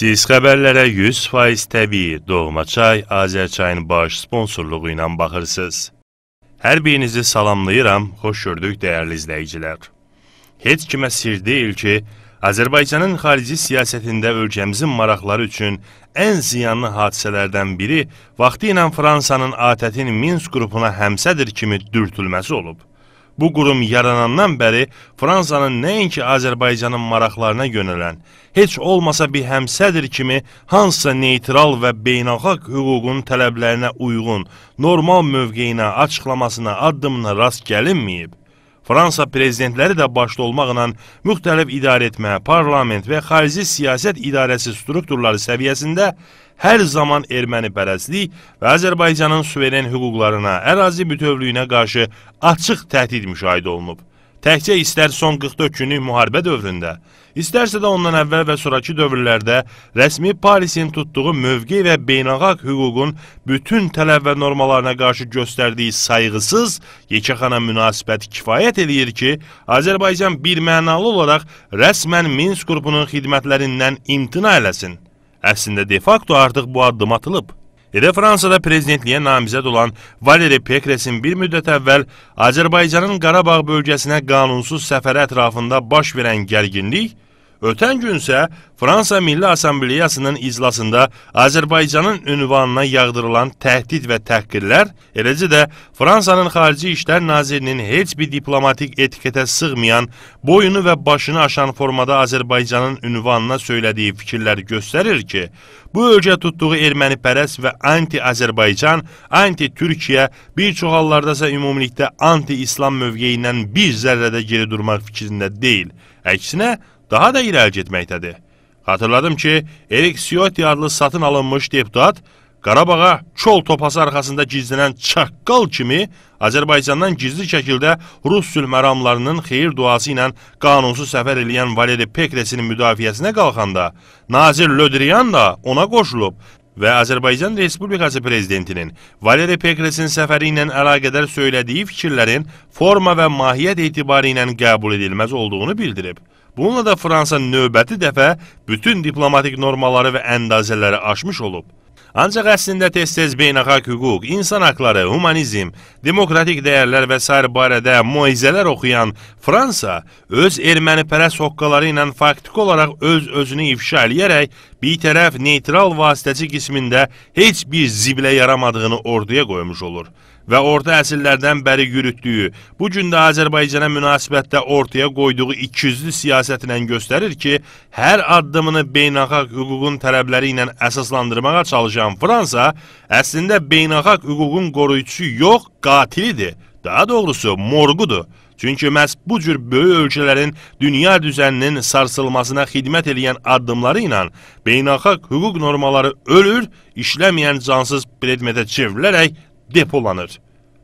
Siz xəbərlərə 100% təbii Doğmaçay Azərçayın baş sponsorluğu ilə baxırsınız. Hər birinizi salamlayıram, xoş gördük dəyərli izləyicilər. Heç kimə sir deyil ki, Azərbaycanın xarici siyasətində ölkəmizin maraqları üçün ən ziyanlı hadisələrdən biri vaxtı ilə Fransanın ATƏT-in Minsk qrupuna həmsədir kimi dürtülməsi olub. Bu qurum yaranandan bəri Fransanın nəinki Azərbaycanın maraqlarına yönələn, heç olmasa bir həmsədir kimi hansısa neytral və beynəlxalq hüququn tələblərinə uyğun, normal mövqeyinə, açıqlamasına, addımına rast gəlinməyib. Fransa prezidentləri də başda olmaqla müxtəlif idarəetmə, parlament və xarici siyasət idarəsi strukturları səviyyəsində hər zaman erməni bərəzlik və Azərbaycanın suveren hüquqlarına, ərazi bütövlüyünə qarşı açıq təhdid müşahidə olunub. Təkcə istər son 44 günlük müharibə dövründə, istərsə də ondan əvvəl və sonraki dövrlərdə rəsmi Parisin tutduğu mövqe və beynəlxalq hüququn bütün tələb və normalarına qarşı göstərdiyi sayğısız yekəxana münasibəti kifayət eləyir ki, Azərbaycan birmənalı olaraq rəsmən Minsk qrupunun xidmətlərindən imtina eləsin. Əslində defakto artıq bu addım atılıb. Elə Fransada prezidentliyə namizəd olan Valeri Pekresin bir müddət əvvəl Azərbaycanın Qarabağ bölgəsinə qanunsuz səfərə ətrafında baş verən gərginlik Ötən gün isə Fransa Milli Assambleyasının iclasında Azərbaycanın ünvanına yağdırılan təhdid və təhqirlər, eləcə də Fransanın Xarici İşlər Nazirinin heç bir diplomatik etiketə sığmayan, boyunu və başını aşan formada Azərbaycanın ünvanına söylədiyi fikirlər göstərir ki, bu ölkə tutduğu ermənipərəs və anti-Azərbaycan, anti-Türkiyə, bir çox hallarda isə ümumilikdə anti-İslam mövqeyindən bir zərrədə geri durmaq fikrində deyil. Əksinə, daha da irəli getməkdədir. Xatırladım ki, Erik Siyoti adlı satın alınmış deputat Qarabağa çol topası arxasında gizlənən çaqqal kimi Azərbaycandan gizli şəkildə Rus sülh məramlarının xeyir duası ilə qanunsuz səfər eləyən Valeri Pekresinin müdafiəsinə qalxanda Nazir Lödriyan da ona qoşulub və Azərbaycan Respublikası Prezidentinin Valeri Pekresin səfəri ilə əlaqədar söylədiyi fikirlərin forma və mahiyyət etibarı ilə qəbul edilməz olduğunu bildirib. Bununla da Fransa növbəti dəfə bütün diplomatik normaları və əndazələri aşmış olub. Ancaq əslində tez-tez beynəlxalq hüquq, insan haqları, humanizm, demokratik dəyərlər və s. barədə müayizələr oxuyan Fransa öz erməni pərəs hoqqaları ilə faktiki olaraq öz-özünü ifşa eləyərək bitərəf neytral vasitəçi qismində heç bir ziblə yaramadığını orduya qoymuş olur və orta əsrlərdən bəri yürütdüyü, bu gün də Azərbaycana münasibətdə ortaya qoyduğu ikiyüzlü siyasəti ilə göstərir ki, hər addımını beynəlxalq hüququn tələbləri ilə əsaslandırmağa çalışan Fransa əslində beynəlxalq hüququn qoruyucusu yox, qatilidir. Daha doğrusu morqudur. Çünki məhz bu cür böyük ölkələrin dünya düzəninin sarsılmasına xidmət edən addımları ilə beynəlxalq hüquq normaları ölür, işləməyən cansız predmetə çevrilərək depolanır.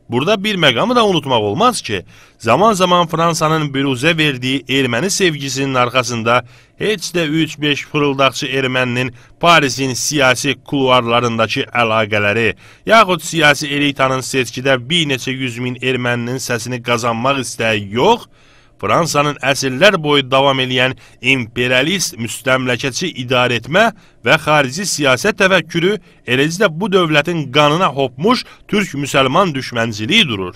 Burada bir məqamı da unutmaq olmaz ki, zaman-zaman Fransanın büruzə verdiyi erməni sevgisinin arxasında heç də 3-5 fırıldaqçı erməninin Parisin siyasi kuluarlarındakı əlaqələri, yaxud siyasi elitanın seçkidə bir neçə yüz min erməninin səsini qazanmaq istəyi yox, Fransanın əsrlər boyu davam edən imperialist müstəmləkəçi idarəetmə və xarici siyasət təfəkkürü eləcə də bu dövlətin qanına hopmuş türk-müsəlman düşmənciliyi durur.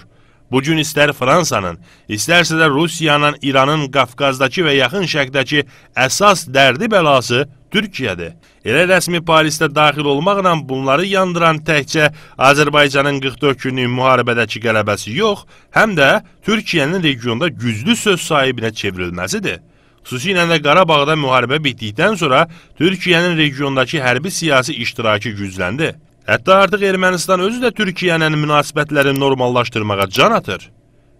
Bugün istər Fransanın, istərsə də Rusiyanın İranın Qafqazdakı və yaxın şərqdəki əsas dərdi bəlası Türkiyədir. Elə rəsmi Parisdə daxil olmaqla bunları yandıran təkcə Azərbaycanın 44 günlük müharibədəki qələbəsi yox, həm də Türkiyənin regionda güclü söz sahibinə çevrilməsidir. Xüsusilə də Qarabağda müharibə bitdikdən sonra Türkiyənin regiondakı hərbi siyasi iştirakı gücləndi. Hətta artıq Ermənistan özü də Türkiyənin münasibətlərini normallaşdırmağa can atır.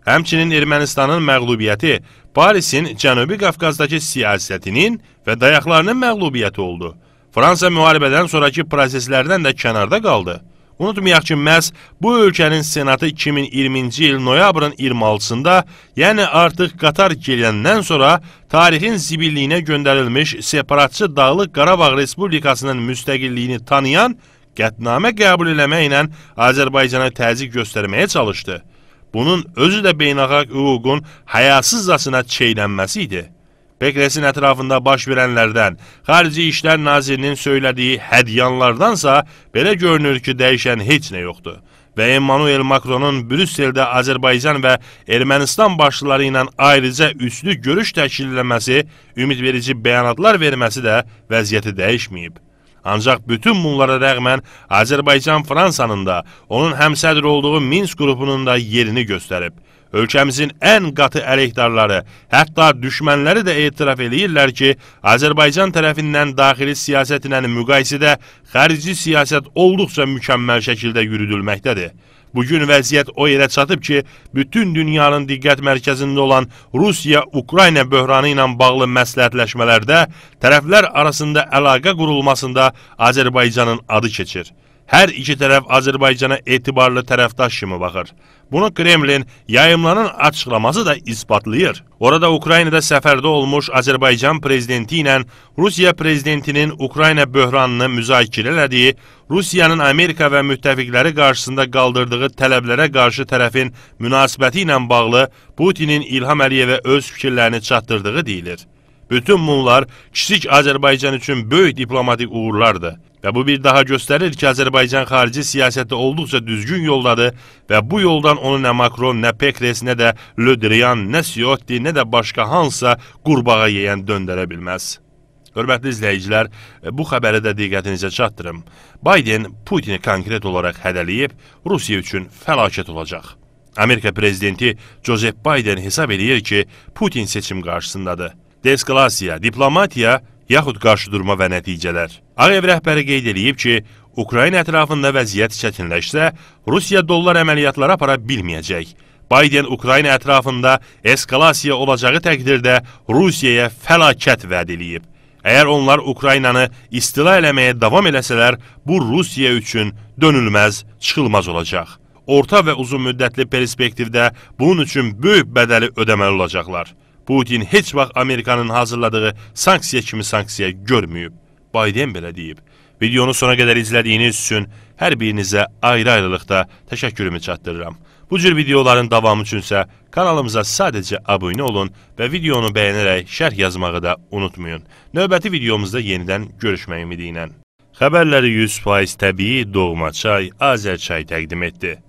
Həmçinin Ermənistanın məğlubiyyəti Parisin Cənubi Qafqazdakı siyasətinin və dayaqlarının məğlubiyyəti oldu. Fransa müharibədən sonraki proseslərdən də kənarda qaldı. Unutmayaq ki, məhz bu ölkənin senatı 2020-ci il noyabrın 26-sında, yəni artıq Qatar gələndən sonra tarixin zibilliyinə göndərilmiş separatçı Dağlıq Qarabağ Respublikasının müstəqilliyini tanıyan qətnamə qəbul eləməklə Azərbaycana təzik göstərməyə çalışdı. Bunun özü də beynəlxalq hüququn həyasızcasına çeynənməsi idi. Pekresin ətrafında baş verənlərdən, Xarici İşlər Nazirinin söylədiyi hədyanlardansa belə görünür ki, dəyişən heç nə yoxdur və Emmanuel Macronun Brüsseldə Azərbaycan və Ermənistan başçıları ilə ayrıca üçlü görüş təşkil etməsi, ümidverici bəyanatlar verməsi də vəziyyəti dəyişməyib. Ancaq bütün bunlara rəğmən Azərbaycan Fransanın da, onun həmsədr olduğu Minsk qrupunun da yerini göstərib. Ölkəmizin ən qatı əleyhdarları, hətta düşmənləri də etiraf eləyirlər ki, Azərbaycan tərəfindən daxili siyasətlə müqayisədə xarici siyasət olduqca mükəmməl şəkildə yürüdülməkdədir. Bu gün vəziyyət o yerə çatıb ki, bütün dünyanın diqqət mərkəzində olan Rusiya-Ukrayna böhranı ilə bağlı məsləhətləşmələrdə tərəflər arasında əlaqə qurulmasında Azərbaycanın adı keçir. Hər iki tərəf Azərbaycana etibarlı tərəfdaş kimi baxır. Bunu Kremlin yayımlanan açıqlaması da isbatlayır. Orada Ukraynada səfərdə olmuş Azərbaycan prezidenti ilə Rusiya prezidentinin Ukrayna böhranını müzakirə elədiyi, Rusiyanın Amerika və müttəfiqləri qarşısında qaldırdığı tələblərə qarşı tərəfin münasibəti ilə bağlı Putinin İlham Əliyevə öz fikirlərini çatdırdığı deyilir. Bütün bunlar kiçik Azərbaycan üçün böyük diplomatik uğurlardır. Və bu bir daha göstərir ki, Azərbaycan xarici siyasəti olduqca düzgün yoldadır və bu yoldan onu nə Macron, nə Pekres, nə də Lödriyan, nə Siotti, nə də başqa hansısa qurbağa yeyən döndərə bilməz. Hörmətli izləyicilər, bu xəbəri də diqqətinizə çatdırım. Biden Putini konkret olaraq hədələyib, Rusiya üçün fəlakət olacaq. Amerika prezidenti Joseph Biden hesab edir ki, Putin seçim qarşısındadır. Deskalasiya, diplomatiya yaxud qarşıdurma və nəticələr. Ağ ev rəhbəri qeyd edib ki, Ukrayna ətrafında vəziyyət çətinləşsə, Rusiya dollar əməliyyatları apara bilməyəcək. Biden Ukrayna ətrafında eskalasiya olacağı təqdirdə Rusiyaya fəlakət vəd eləyib. Əgər onlar Ukraynanı istila eləməyə davam eləsələr, bu Rusiya üçün dönülməz, çıxılmaz olacaq. Orta və uzun müddətli perspektivdə bunun üçün böyük bədəli ödəməli olacaqlar. Putin heç vaxt Amerikanın hazırladığı sanksiya kimi sanksiya görməyib. Biden belə deyib. Videonu sona qədər izlədiyiniz üçün hər birinizə ayrı-ayrılıqda təşəkkürümü çatdırıram. Bu cür videoların davamı üçünsə kanalımıza sadəcə abunə olun və videonu bəyənərək şərh yazmağı da unutmayın. Növbəti videomuzda yenidən görüşmək ümidi ilə. Xəbərləri 100% təbii Doğma Çay Azərçay təqdim etdi.